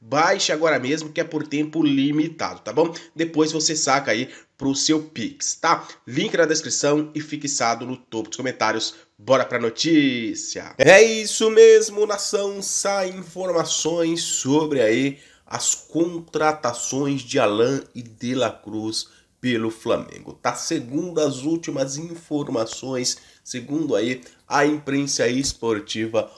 Baixe agora mesmo que é por tempo limitado, tá bom? Depois você saca aí pro seu Pix, tá? Link na descrição e fixado no topo dos comentários. Bora pra notícia! É isso mesmo, nação! Sai informações sobre aí as contratações de Alain e De La Cruz pelo Flamengo, tá? Segundo as últimas informações, segundo aí a imprensa esportiva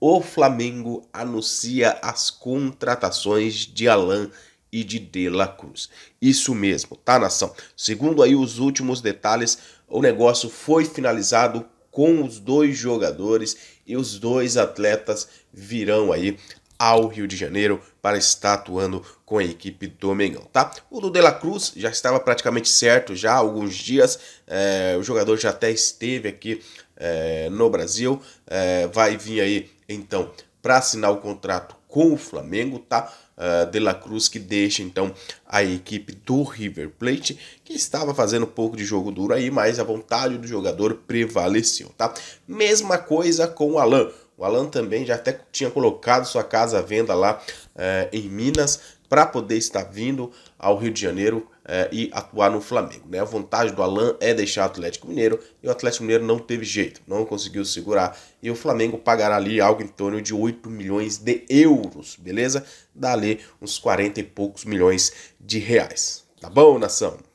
o Flamengo anuncia as contratações de Alain e de De La Cruz. Isso mesmo, tá, nação? Segundo aí os últimos detalhes, o negócio foi finalizado com os dois jogadores e os dois atletas virão aí ao Rio de Janeiro para estar atuando com a equipe do Mengão, tá? O do De La Cruz já estava praticamente certo já há alguns dias, é, o jogador já até esteve aqui é, no Brasil, é, vai vir aí então para assinar o contrato com o Flamengo, tá? É, de La Cruz que deixa então a equipe do River Plate, que estava fazendo um pouco de jogo duro aí, mas a vontade do jogador prevaleceu, tá? Mesma coisa com o Alan. O Alan também já até tinha colocado sua casa à venda lá é, em Minas para poder estar vindo ao Rio de Janeiro é, e atuar no Flamengo. Né? A vantagem do Alan é deixar o Atlético Mineiro e o Atlético Mineiro não teve jeito, não conseguiu segurar. E o Flamengo pagará ali algo em torno de 8 milhões de euros, beleza? Dá ali uns 40 e poucos milhões de reais. Tá bom, nação?